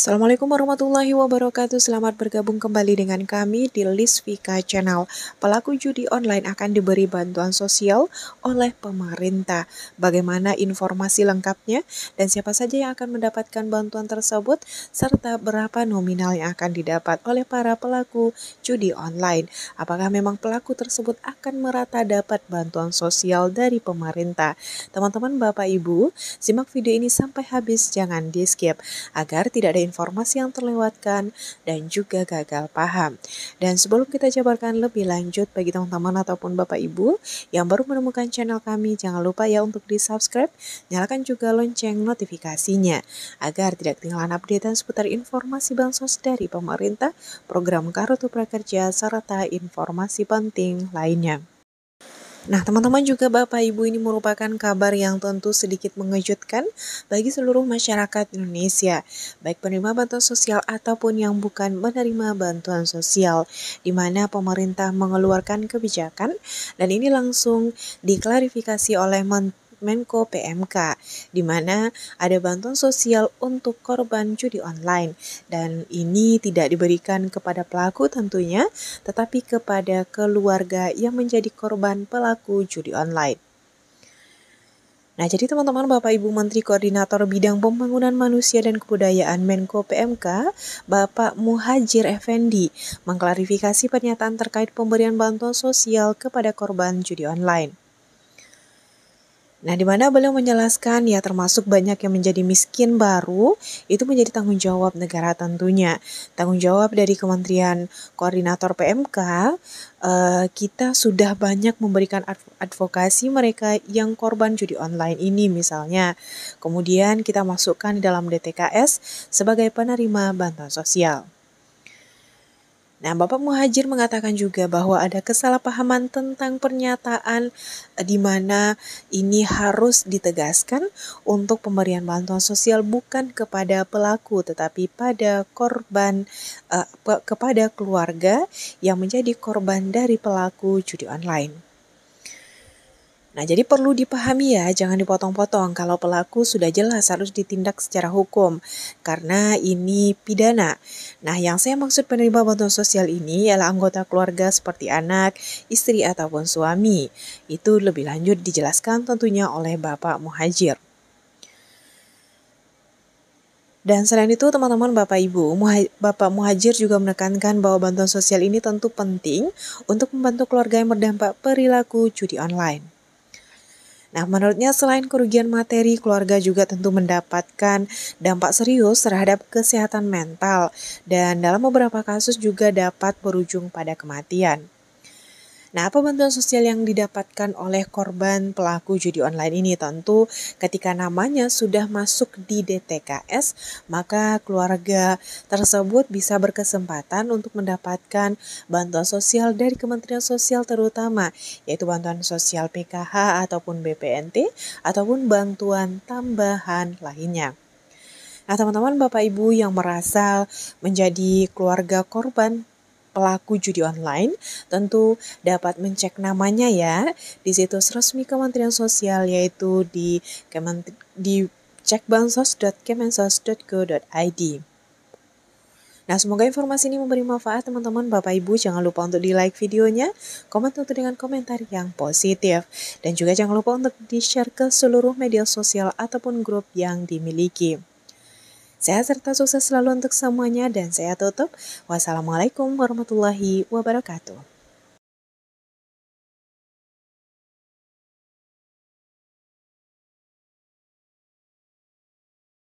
Assalamualaikum warahmatullahi wabarakatuh. Selamat bergabung kembali dengan kami di List Channel. Pelaku judi online akan diberi bantuan sosial oleh pemerintah. Bagaimana informasi lengkapnya dan siapa saja yang akan mendapatkan bantuan tersebut serta berapa nominal yang akan didapat oleh para pelaku judi online. Apakah memang pelaku tersebut akan merata dapat bantuan sosial dari pemerintah? Teman-teman Bapak Ibu, simak video ini sampai habis jangan di-skip agar tidak ada informasi yang terlewatkan, dan juga gagal paham. Dan sebelum kita jabarkan lebih lanjut bagi teman-teman ataupun Bapak Ibu yang baru menemukan channel kami, jangan lupa ya untuk di-subscribe, nyalakan juga lonceng notifikasinya agar tidak ketinggalan update dan seputar informasi bansos dari pemerintah, program Kartu Prakerja, serta informasi penting lainnya. Nah, teman-teman juga Bapak Ibu ini merupakan kabar yang tentu sedikit mengejutkan bagi seluruh masyarakat Indonesia, baik penerima bantuan sosial ataupun yang bukan menerima bantuan sosial, di mana pemerintah mengeluarkan kebijakan dan ini langsung diklarifikasi oleh Menteri Menko PMK, di mana ada bantuan sosial untuk korban judi online. Dan ini tidak diberikan kepada pelaku tentunya, tetapi kepada keluarga yang menjadi korban pelaku judi online. Nah, jadi teman-teman Bapak Ibu Menteri Koordinator Bidang Pembangunan Manusia dan Kebudayaan Menko PMK, Bapak Muhajir Effendi, mengklarifikasi pernyataan terkait pemberian bantuan sosial kepada korban judi online. Nah, di mana beliau menjelaskan ya termasuk banyak yang menjadi miskin baru itu menjadi tanggung jawab negara tentunya. Tanggung jawab dari Kementerian Koordinator PMK uh, eh, kita sudah banyak memberikan advokasi mereka yang korban judi online ini misalnya. Kemudian kita masukkan di dalam DTKS sebagai penerima bantuan sosial. Nah, Bapak Muhajir mengatakan juga bahwa ada kesalahpahaman tentang pernyataan eh, di mana ini harus ditegaskan untuk pemberian bantuan sosial bukan kepada pelaku tetapi pada korban eh, kepada keluarga yang menjadi korban dari pelaku judi online. Nah, jadi perlu dipahami ya, jangan dipotong-potong kalau pelaku sudah jelas harus ditindak secara hukum karena ini pidana. Nah, yang saya maksud penerima bantuan sosial ini ialah anggota keluarga seperti anak, istri ataupun suami. Itu lebih lanjut dijelaskan tentunya oleh Bapak Muhajir. Dan selain itu, teman-teman Bapak Ibu, Bapak Muhajir juga menekankan bahwa bantuan sosial ini tentu penting untuk membantu keluarga yang berdampak perilaku judi online. Nah, menurutnya selain kerugian materi, keluarga juga tentu mendapatkan dampak serius terhadap kesehatan mental dan dalam beberapa kasus juga dapat berujung pada kematian. Nah, apa bantuan sosial yang didapatkan oleh korban pelaku judi online ini? Tentu ketika namanya sudah masuk di DTKS, maka keluarga tersebut bisa berkesempatan untuk mendapatkan bantuan sosial dari Kementerian Sosial terutama, yaitu bantuan sosial PKH ataupun BPNT ataupun bantuan tambahan lainnya. Nah, teman-teman, Bapak Ibu yang merasa menjadi keluarga korban pelaku judi online, tentu dapat mencek namanya ya di situs resmi Kementerian Sosial yaitu di di cekbansos.kemensos.go.id. Nah, semoga informasi ini memberi manfaat teman-teman. Bapak Ibu jangan lupa untuk di-like videonya, komen tentu dengan komentar yang positif dan juga jangan lupa untuk di-share ke seluruh media sosial ataupun grup yang dimiliki. Sehat serta sukses selalu untuk semuanya dan saya tutup. Wassalamualaikum warahmatullahi wabarakatuh.